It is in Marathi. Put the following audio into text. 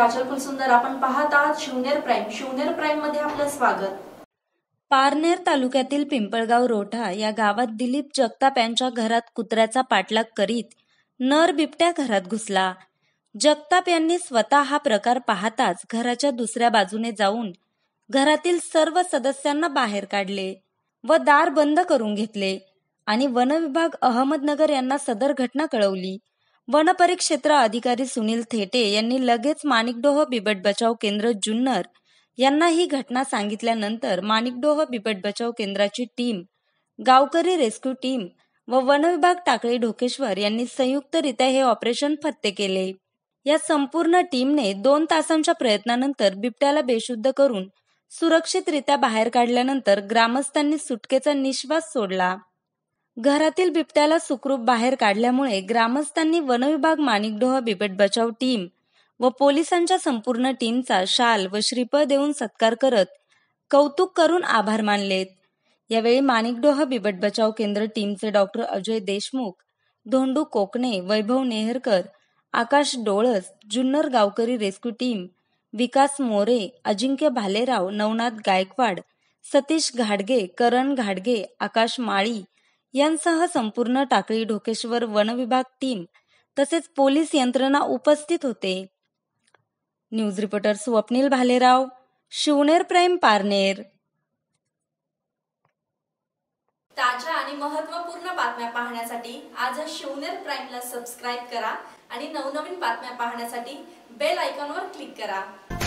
काजल कुलसुंदर आपण पाहत आहात शिवनेर प्राईम शिवनेर प्राईम मध्ये आपलं स्वागत पारनेर तालुक्यातील पिंपळगाव रोठा या गावात दिलीप जगताप यांच्या घरात कुत्र्याचा पाठलाग करीत नर बिबट्या घरात घुसला जगताप यांनी स्वतः हा प्रकार पाहताच घराच्या दुसऱ्या बाजूने जाऊन घरातील सर्व सदस्यांना बाहेर काढले व दार बंद करून घेतले आणि वनविभाग अहमदनगर यांना सदर घटना कळवली वनपरिक्षेत्र अधिकारी सुनील थेटे यांनी लगेच माणिकडोह बिबट बचाव केंद्र जुन्नर यांना ही घटना सांगितल्यानंतर माणिकडोह बिबट बचाव केंद्राची टीम गावकरी रेस्क्यू टीम व वनविभाग टाकळी ढोकेश्वर यांनी संयुक्तरित्या हे ऑपरेशन फत्ते केले या संपूर्ण टीमने दोन तासांच्या प्रयत्नानंतर बिबट्याला बेशुद्ध करून सुरक्षितरित्या बाहेर काढल्यानंतर ग्रामस्थांनी सुटकेचा निश्वास सोडला घरातील बिबट्याला सुखरूप बाहेर काढल्यामुळे ग्रामस्थांनी वनविभाग माणिकडोह बिबट बचाव टीम व पोलिसांच्या संपूर्ण टीमचा शाल व श्रीफळ देऊन सत्कार करत कौतुक करून आभार मानलेत यावेळी माणिकडोह बिबट बचाव केंद्र टीमचे डॉक्टर अजय देशमुख धोंडू कोकणे वैभव नेहरकर आकाश डोळस जुन्नर गावकरी रेस्क्यू टीम विकास मोरे अजिंक्य भालेराव नवनाथ गायकवाड सतीश घाडगे करण घाडगे आकाश माळी यांसह संपूर्ण टाकळी ढोकेश्वर वनविभाग टीम तसेच पोलीस यंत्रणा उपस्थित होते news reporter Swapnil Bhalerao Shivner prime Parner ताज्या आणि महत्वपूर्ण बातम्या पाहण्यासाठी आज शिवनेर प्राईमला सबस्क्राईब करा आणि नवनवीन बातम्या पाहण्यासाठी बेल आयकॉनवर क्लिक करा